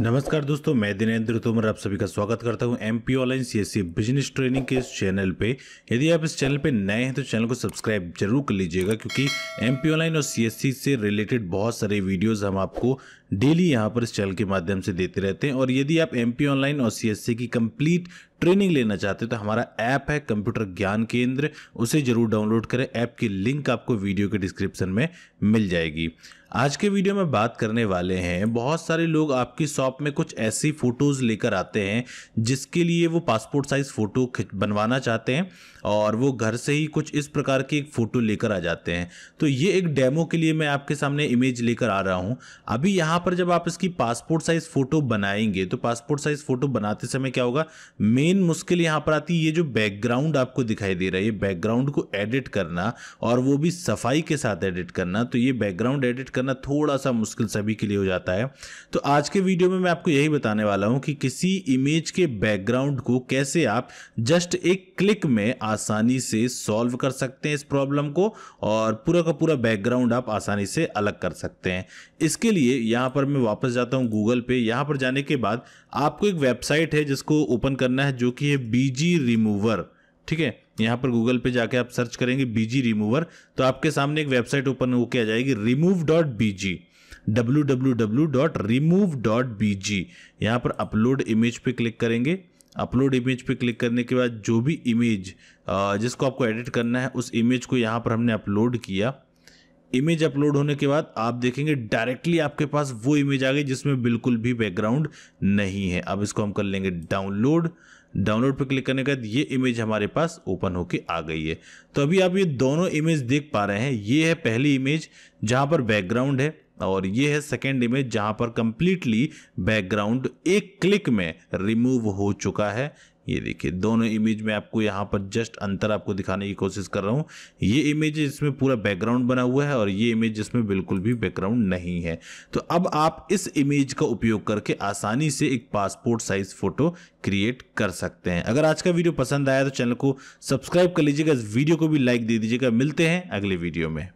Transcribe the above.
नमस्कार दोस्तों मैं दिनेंद्र तोमर आप सभी का स्वागत करता हूं M P online C business training के इस चैनल पे यदि आप इस चैनल पे नए हैं तो चैनल को सब्सक्राइब जरूर कर लीजिएगा क्योंकि एम पी ऑनलाइन और सी e से रिलेटेड बहुत सारे वीडियोस हम आपको डेली यहां पर इस चैनल के माध्यम से देते रहते हैं और यदि आप एम पी ऑनलाइन और सी e की कम्प्लीट ट्रेनिंग लेना चाहते हो तो हमारा ऐप है कंप्यूटर ज्ञान केंद्र उसे जरूर डाउनलोड करें ऐप की लिंक आपको वीडियो के डिस्क्रिप्शन में मिल जाएगी आज के वीडियो में बात करने वाले हैं बहुत सारे लोग आपकी शॉप में कुछ ऐसी फ़ोटोज़ लेकर आते हैं जिसके लिए वो पासपोर्ट साइज़ फ़ोटो बनवाना चाहते हैं और वो घर से ही कुछ इस प्रकार की एक फ़ोटो लेकर आ जाते हैं तो ये एक डेमो के लिए मैं आपके सामने इमेज लेकर आ रहा हूँ अभी यहाँ पर जब आप इसकी पासपोर्ट साइज़ फ़ोटो बनाएंगे तो पासपोर्ट साइज़ फ़ोटो बनाते समय क्या होगा मेन मेन मुश्किल यहाँ पर आती है ये जो बैकग्राउंड आपको दिखाई दे रहा है ये बैकग्राउंड को एडिट करना और वो भी सफाई के साथ एडिट करना तो ये बैकग्राउंड एडिट करना थोड़ा सा मुश्किल सभी के लिए हो जाता है तो आज के वीडियो में मैं आपको यही बताने वाला हूँ कि किसी इमेज के बैकग्राउंड को कैसे आप जस्ट एक क्लिक में आसानी से सॉल्व कर सकते हैं इस प्रॉब्लम को और पूरा का पूरा बैकग्राउंड आप आसानी से अलग कर सकते हैं इसके लिए यहाँ पर मैं वापस जाता हूँ गूगल पे यहाँ पर जाने के बाद आपको एक वेबसाइट है जिसको ओपन करना है जो कि है बीजी रिमूवर ठीक है यहाँ पर गूगल पे जाके आप सर्च करेंगे बीजी रिमूवर तो आपके सामने एक वेबसाइट ओपन हो के आ जाएगी remove dot BG W W W dot remove dot B G यहाँ पर अपलोड इमेज पे क्लिक करेंगे अपलोड इमेज पे क्लिक करने के बाद जो भी इमेज जिसको आपको एडिट करना है उस इमेज को यहाँ पर हमने अपलोड किया इमेज अपलोड होने के बाद आप देखेंगे डायरेक्टली आपके पास वो इमेज आ गई जिसमें बिल्कुल भी बैकग्राउंड नहीं है अब इसको हम कर लेंगे डाउनलोड डाउनलोड पर क्लिक करने के बाद ये इमेज हमारे पास ओपन होके आ गई है तो अभी आप ये दोनों इमेज देख पा रहे हैं ये है पहली इमेज जहाँ पर बैकग्राउंड है और ये है सेकेंड इमेज जहाँ पर कंप्लीटली बैकग्राउंड एक क्लिक में रिमूव हो चुका है ये देखिए दोनों इमेज में आपको यहाँ पर जस्ट अंतर आपको दिखाने की कोशिश कर रहा हूँ ये इमेज इसमें पूरा बैकग्राउंड बना हुआ है और ये इमेज जिसमें बिल्कुल भी बैकग्राउंड नहीं है तो अब आप इस इमेज का उपयोग करके आसानी से एक पासपोर्ट साइज फोटो क्रिएट कर सकते हैं अगर आज का वीडियो पसंद आया तो चैनल को सब्सक्राइब कर लीजिएगा इस वीडियो को भी लाइक दे दीजिएगा मिलते हैं अगले वीडियो में